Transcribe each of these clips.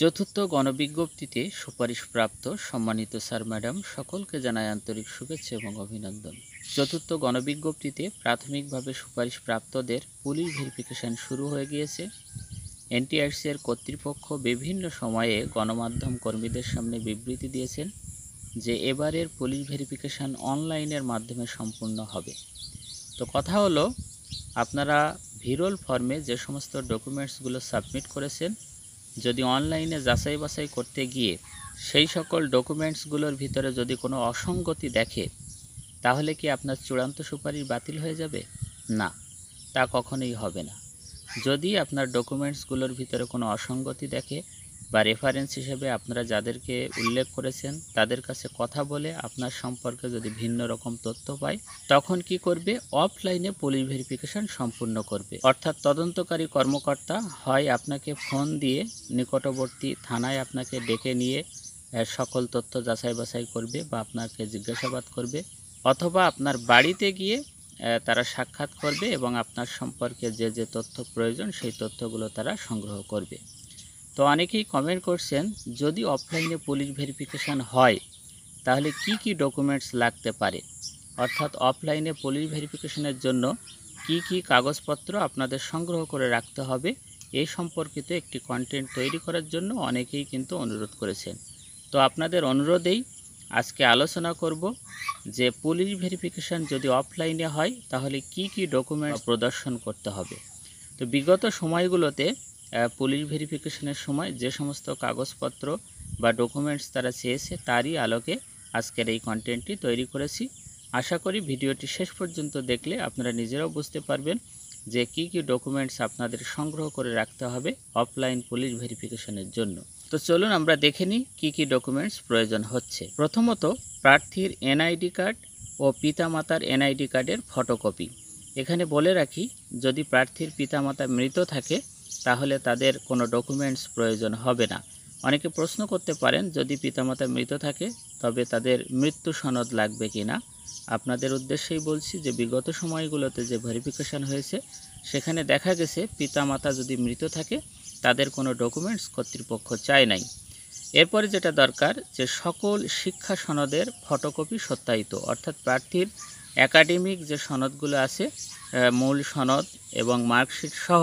চতুর্থ গণবিজ্ঞপ্তিতে সুপারিশপ্রাপ্ত সম্মানিত sir madam সকলকে জানায় আন্তরিক শুভেচ্ছা এবং অভিনন্দন চতুর্থ গণবিজ্ঞপ্তিতে প্রাথমিকভাবে সুপারিশপ্রাপ্তদের পুলিশ ভেরিফিকেশন শুরু হয়ে গিয়েছে এনটিআরসি এর কর্তৃপক্ষ বিভিন্ন সময়ে গণমাধ্যম কর্মীদের সামনে বিবৃতি দিয়েছেন যে এবারের পুলিশ ভেরিফিকেশান অনলাইনের মাধ্যমে সম্পূর্ণ হবে তো কথা হলো আপনারা ভিরোল ফর্মে যে সমস্ত ডকুমেন্টসগুলো সাবমিট করেছেন যদি অনলাইনে যাচাই বাছাই করতে গিয়ে সেই সকল ডকুমেন্টসগুলোর ভিতরে যদি কোনো অসঙ্গতি দেখে তাহলে কি আপনার চূড়ান্ত সুপারিশ বাতিল হয়ে যাবে না তা কখনোই হবে না যদি আপনার ডকুমেন্টসগুলোর ভিতরে কোনো অসঙ্গতি দেখে বা রেফারেন্স হিসেবে আপনারা যাদেরকে উল্লেখ করেছেন তাদের কাছে কথা বলে আপনার সম্পর্কে যদি ভিন্ন রকম তথ্য পায় তখন কি করবে অফলাইনে পুলিশ ভেরিফিকেশন সম্পূর্ণ করবে অর্থাৎ তদন্তকারী কর্মকর্তা হয় আপনাকে ফোন দিয়ে নিকটবর্তী থানায় আপনাকে ডেকে নিয়ে সকল তথ্য যাচাই বাছাই করবে বা আপনাকে জিজ্ঞাসাবাদ করবে অথবা আপনার বাড়িতে গিয়ে তারা সাক্ষাৎ করবে এবং আপনার সম্পর্কে যে যে তথ্য প্রয়োজন সেই তথ্যগুলো তারা সংগ্রহ করবে তো অনেকেই কমেন্ট করছেন যদি অফলাইনে পুলিশ ভেরিফিকেশান হয় তাহলে কি কি ডকুমেন্টস লাগতে পারে অর্থাৎ অফলাইনে পুলিশ ভেরিফিকেশনের জন্য কি কি কাগজপত্র আপনাদের সংগ্রহ করে রাখতে হবে এই সম্পর্কিত একটি কন্টেন্ট তৈরি করার জন্য অনেকেই কিন্তু অনুরোধ করেছেন তো আপনাদের অনুরোধেই আজকে আলোচনা করব যে পুলিশ ভেরিফিকেশান যদি অফলাইনে হয় তাহলে কি কি ডকুমেন্ট প্রদর্শন করতে হবে তো বিগত সময়গুলোতে পুলিশ ভেরিফিকেশনের সময় যে সমস্ত কাগজপত্র বা ডকুমেন্টস তারা চেয়েছে তারই আলোকে আজকের এই কন্টেন্টটি তৈরি করেছি আশা করি ভিডিওটি শেষ পর্যন্ত দেখলে আপনারা নিজেরাও বুঝতে পারবেন যে কি কি ডকুমেন্টস আপনাদের সংগ্রহ করে রাখতে হবে অফলাইন পুলিশ ভেরিফিকেশনের জন্য তো চলুন আমরা দেখে নিই কী কী ডকুমেন্টস প্রয়োজন হচ্ছে প্রথমত প্রার্থীর এনআইডি কার্ড ও পিতামাতার এনআইডি কার্ডের ফটোকপি এখানে বলে রাখি যদি প্রার্থীর পিতামাতা মৃত থাকে তাহলে তাদের কোনো ডকুমেন্টস প্রয়োজন হবে না অনেকে প্রশ্ন করতে পারেন যদি পিতামাতা মৃত থাকে তবে তাদের মৃত্যু সনদ লাগবে কি না আপনাদের উদ্দেশ্যেই বলছি যে বিগত সময়গুলোতে যে ভেরিফিকেশান হয়েছে সেখানে দেখা গেছে পিতামাতা যদি মৃত থাকে তাদের কোনো ডকুমেন্টস কর্তৃপক্ষ চায় নাই এরপরে যেটা দরকার যে সকল শিক্ষা সনদের ফটোকপি সত্যায়িত অর্থাৎ প্রার্থীর একাডেমিক যে সনদগুলো আছে মূল সনদ এবং মার্কশিট সহ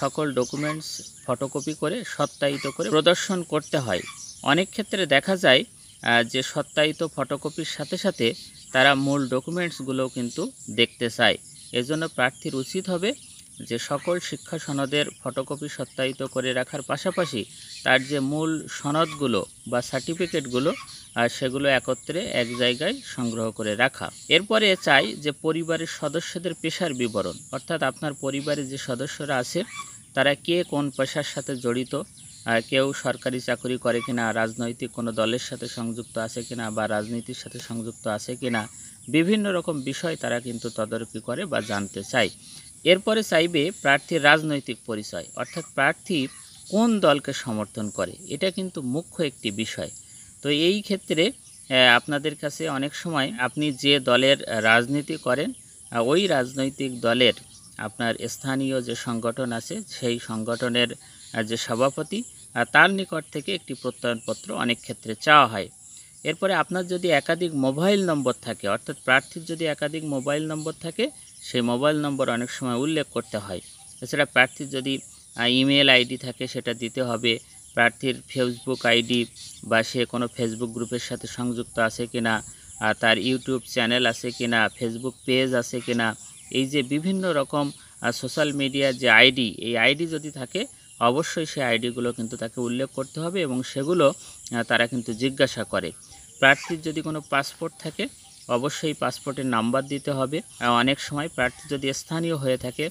সকল ডকুমেন্টস ফটোকপি করে সত্যায়িত করে প্রদর্শন করতে হয় অনেক ক্ষেত্রে দেখা যায় যে সত্যায়িত ফটোকপির সাথে সাথে তারা মূল ডকুমেন্টসগুলোও কিন্তু দেখতে চায় এজন্য প্রার্থীর উচিত হবে যে সকল শিক্ষা সনদের ফটোকপি সত্যায়িত করে রাখার পাশাপাশি তার যে মূল সনদগুলো বা সার্টিফিকেটগুলো আর সেগুলো একত্রে এক জায়গায় সংগ্রহ করে রাখা এরপরে চাই যে পরিবারের সদস্যদের পেশার বিবরণ অর্থাৎ আপনার পরিবারে যে সদস্যরা আছে তারা কে কোন পেশার সাথে জড়িত কেউ সরকারি চাকরি করে কিনা রাজনৈতিক কোনো দলের সাথে সংযুক্ত আছে কিনা বা রাজনীতির সাথে সংযুক্ত আছে কিনা বিভিন্ন রকম বিষয় তারা কিন্তু তদারকি করে বা জানতে চায় এরপরে চাইবে প্রার্থীর রাজনৈতিক পরিচয় অর্থাৎ প্রার্থী কোন দলকে সমর্থন করে এটা কিন্তু মুখ্য একটি বিষয় তো এই ক্ষেত্রে আপনাদের কাছে অনেক সময় আপনি যে দলের রাজনীতি করেন ওই রাজনৈতিক দলের আপনার স্থানীয় যে সংগঠন আছে সেই সংগঠনের যে সভাপতি তার নিকট থেকে একটি প্রত্যয়নপত্র অনেক ক্ষেত্রে চাওয়া হয় এরপরে আপনার যদি একাধিক মোবাইল নম্বর থাকে অর্থাৎ প্রার্থীর যদি একাধিক মোবাইল নম্বর থাকে সেই মোবাইল নম্বর অনেক সময় উল্লেখ করতে হয় এছাড়া প্রার্থীর যদি ইমেল আইডি থাকে সেটা দিতে হবে প্রার্থীর ফেসবুক আইডি বা সে কোনো ফেসবুক গ্রুপের সাথে সংযুক্ত আছে কিনা তার ইউটিউব চ্যানেল আছে কিনা ফেসবুক পেজ আছে কিনা এই যে বিভিন্ন রকম সোশ্যাল মিডিয়ার যে আইডি এই আইডি যদি থাকে অবশ্যই সেই আইডিগুলো কিন্তু তাকে উল্লেখ করতে হবে এবং সেগুলো তারা কিন্তু জিজ্ঞাসা করে প্রার্থীর যদি কোনো পাসপোর্ট থাকে অবশ্যই পাসপোর্টের নাম্বার দিতে হবে অনেক সময় প্রার্থী যদি স্থানীয় হয়ে থাকে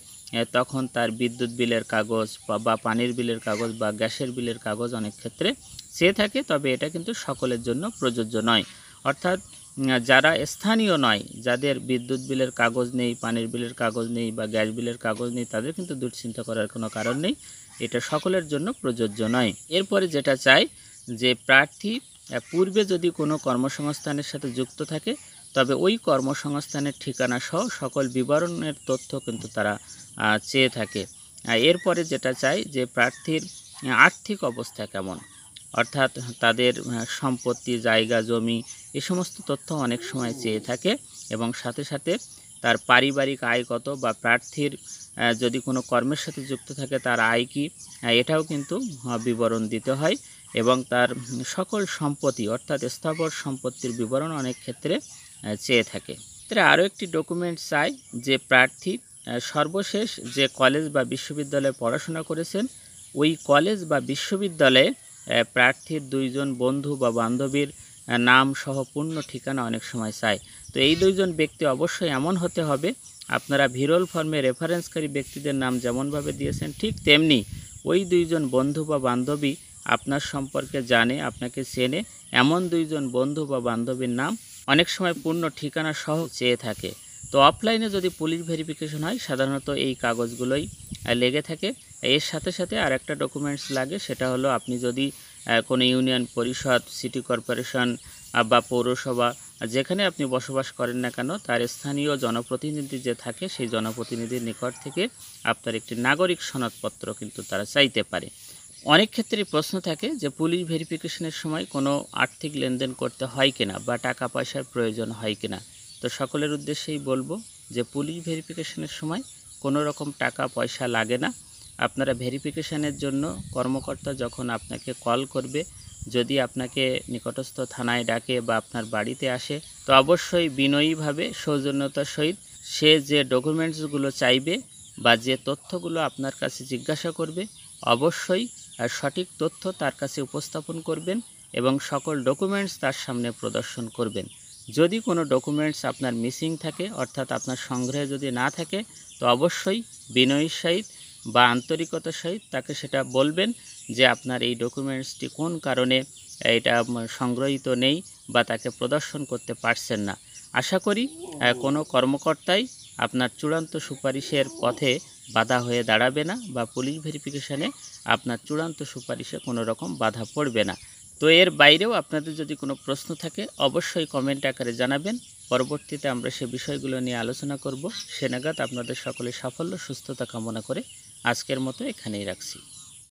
তখন তার বিদ্যুৎ বিলের কাগজ বা পানির বিলের কাগজ বা গ্যাসের বিলের কাগজ অনেক ক্ষেত্রে চেয়ে থাকে তবে এটা কিন্তু সকলের জন্য প্রযোজ্য নয় অর্থাৎ যারা স্থানীয় নয় যাদের বিদ্যুৎ বিলের কাগজ নেই পানির বিলের কাগজ নেই বা গ্যাস বিলের কাগজ নেই তাদের কিন্তু দুশ্চিন্তা করার কোনো কারণ নেই এটা সকলের জন্য প্রযোজ্য নয় এরপরে যেটা চাই যে প্রার্থী পূর্বে যদি কোনো কর্মসংস্থানের সাথে যুক্ত থাকে তবে ওই কর্মসংস্থানের ঠিকানা সহ সকল বিবরণের তথ্য কিন্তু তারা চেয়ে থাকে এরপরে যেটা চাই যে প্রার্থীর আর্থিক অবস্থা কেমন অর্থাৎ তাদের সম্পত্তি জায়গা জমি এ সমস্ত তথ্য অনেক সময় চেয়ে থাকে এবং সাথে সাথে তার পারিবারিক আয় কত বা প্রার্থীর যদি কোনো কর্মের সাথে যুক্ত থাকে তার আয় কি এটাও কিন্তু বিবরণ দিতে হয় এবং তার সকল সম্পত্তি অর্থাৎ স্থাবর সম্পত্তির বিবরণ অনেক ক্ষেত্রে চেয়ে থাকে তারা আরও একটি ডকুমেন্ট চাই যে প্রার্থী সর্বশেষ যে কলেজ বা বিশ্ববিদ্যালয়ে পড়াশোনা করেছেন ওই কলেজ বা বিশ্ববিদ্যালয়ে প্রার্থীর দুইজন বন্ধু বা বান্ধবীর নাম সহ পূর্ণ ঠিকানা অনেক সময় চায় তো এই দুইজন ব্যক্তি অবশ্যই এমন হতে হবে আপনারা ভিরল ফর্মে রেফারেন্সকারী ব্যক্তিদের নাম যেমনভাবে দিয়েছেন ঠিক তেমনি ওই দুইজন বন্ধু বা বান্ধবী আপনার সম্পর্কে জানে আপনাকে চেনে এমন দুইজন বন্ধু বা বান্ধবীর নাম অনেক সময় পূর্ণ ঠিকানা সহ চেয়ে থাকে তো অফলাইনে যদি পুলিশ ভেরিফিকেশন হয় সাধারণত এই কাগজগুলোই লেগে থাকে এর সাথে সাথে আর একটা ডকুমেন্টস লাগে সেটা হলো আপনি যদি কোনো ইউনিয়ন পরিষদ সিটি কর্পোরেশন বা পৌরসভা যেখানে আপনি বসবাস করেন না কেন তার স্থানীয় জনপ্রতিনিধি যে থাকে সেই জনপ্রতিনিধির নিকট থেকে আপনার একটি নাগরিক সনদপত্র কিন্তু তারা চাইতে পারে অনেক ক্ষেত্রে প্রশ্ন থাকে যে পুলিশ ভেরিফিকেশনের সময় কোনো আর্থিক লেনদেন করতে হয় কিনা বা টাকা পয়সার প্রয়োজন হয় কিনা তো সকলের উদ্দেশ্যেই বলবো যে পুলিশ ভেরিফিকেশনের সময় কোনো রকম টাকা পয়সা লাগে না আপনারা ভেরিফিকেশানের জন্য কর্মকর্তা যখন আপনাকে কল করবে যদি আপনাকে নিকটস্থ থানায় ডাকে বা আপনার বাড়িতে আসে তো অবশ্যই বিনয়ীভাবে সৌজন্যতার সহিত সে যে ডকুমেন্টসগুলো চাইবে বা যে তথ্যগুলো আপনার কাছে জিজ্ঞাসা করবে অবশ্যই সঠিক তথ্য তার কাছে উপস্থাপন করবেন এবং সকল ডকুমেন্টস তার সামনে প্রদর্শন করবেন যদি কোনো ডকুমেন্টস আপনার মিসিং থাকে অর্থাৎ আপনার সংগ্রহে যদি না থাকে তো অবশ্যই বিনয়ের সহিত বা আন্তরিকতার সহিত তাকে সেটা বলবেন যে আপনার এই ডকুমেন্টসটি কোন কারণে এটা সংগ্রহিত নেই বা তাকে প্রদর্শন করতে পারছেন না আশা করি কোনো কর্মকর্তাই আপনার চূড়ান্ত সুপারিশের পথে বাধা হয়ে দাঁড়াবে না বা পুলিশ ভেরিফিকেশানে আপনার চূড়ান্ত সুপারিশে কোনো রকম বাধা পড়বে না তো এর বাইরেও আপনাদের যদি কোনো প্রশ্ন থাকে অবশ্যই কমেন্ট আকারে জানাবেন পরবর্তীতে আমরা সে বিষয়গুলো নিয়ে আলোচনা করব সে আপনাদের সকলে সাফল্য সুস্থতা কামনা করে আজকের মতো এখানেই রাখছি